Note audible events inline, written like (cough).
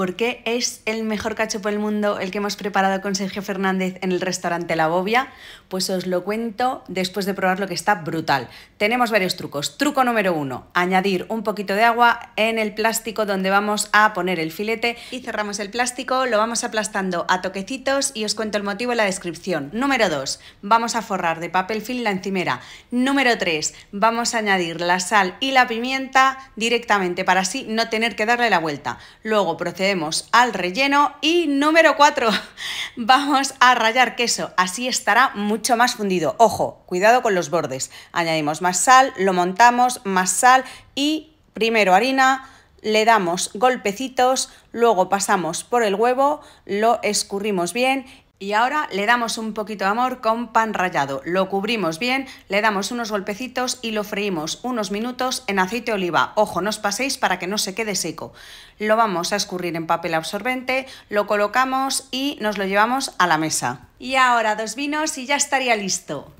¿Por qué es el mejor cachopo del mundo el que hemos preparado con Sergio Fernández en el restaurante La Bobia? Pues os lo cuento después de probarlo que está brutal. Tenemos varios trucos. Truco número uno, añadir un poquito de agua en el plástico donde vamos a poner el filete y cerramos el plástico, lo vamos aplastando a toquecitos y os cuento el motivo en la descripción. Número dos, vamos a forrar de papel film la encimera. Número tres, vamos a añadir la sal y la pimienta directamente para así no tener que darle la vuelta. Luego procedemos al relleno y número 4, (laughs) vamos a rallar queso, así estará mucho más fundido. Ojo, cuidado con los bordes. Añadimos más sal, lo montamos, más sal y primero harina, le damos golpecitos, luego pasamos por el huevo, lo escurrimos bien y ahora le damos un poquito de amor con pan rallado. Lo cubrimos bien, le damos unos golpecitos y lo freímos unos minutos en aceite de oliva. Ojo, no os paséis para que no se quede seco. Lo vamos a escurrir en papel absorbente, lo colocamos y nos lo llevamos a la mesa. Y ahora dos vinos y ya estaría listo.